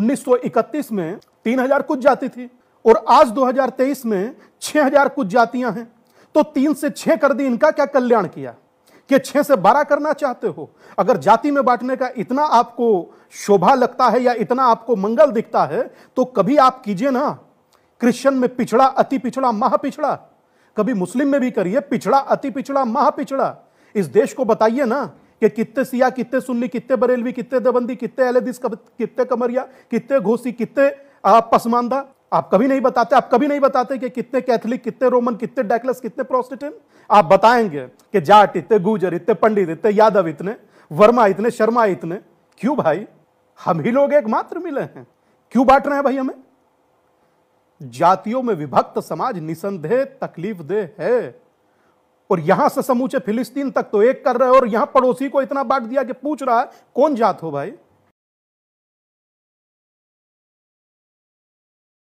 1931 में 3000 कुछ जाति थी और आज 2023 में 6000 कुछ जातियां हैं तो तीन से छह कर दी इनका क्या कल्याण किया कि छह से बारह करना चाहते हो अगर जाति में बांटने का इतना आपको शोभा लगता है या इतना आपको मंगल दिखता है तो कभी आप कीजिए ना क्रिश्चियन में पिछड़ा अति पिछड़ा महा पिछड़ा कभी मुस्लिम में भी करिए पिछड़ा अति पिछड़ा महा पिछड़ा इस देश को बताइए ना कि कितने सिया कितने सुन्नी कितने बरेलवी कितने दबंदी कितने एलेदिस कितने कमरिया कितने घोसी कितने पसमानदा आप कभी नहीं बताते आप कभी नहीं बताते कि कितने कैथलिक कितने रोमन कितने डैकलस कितने प्रोस्टिटन आप बताएंगे कि जाट इतने गुजर इतने पंडित इतने यादव इतने वर्मा इतने शर्मा इतने क्यों भाई हम ही लोग एकमात्र मिले हैं क्यों बांट रहे हैं भाई हमें जातियों में विभक्त समाज निसंदेह तकलीफ दे है और यहां से समूचे फिलिस्तीन तक तो एक कर रहे हो और यहां पड़ोसी को इतना बांट दिया कि पूछ रहा है कौन जात हो भाई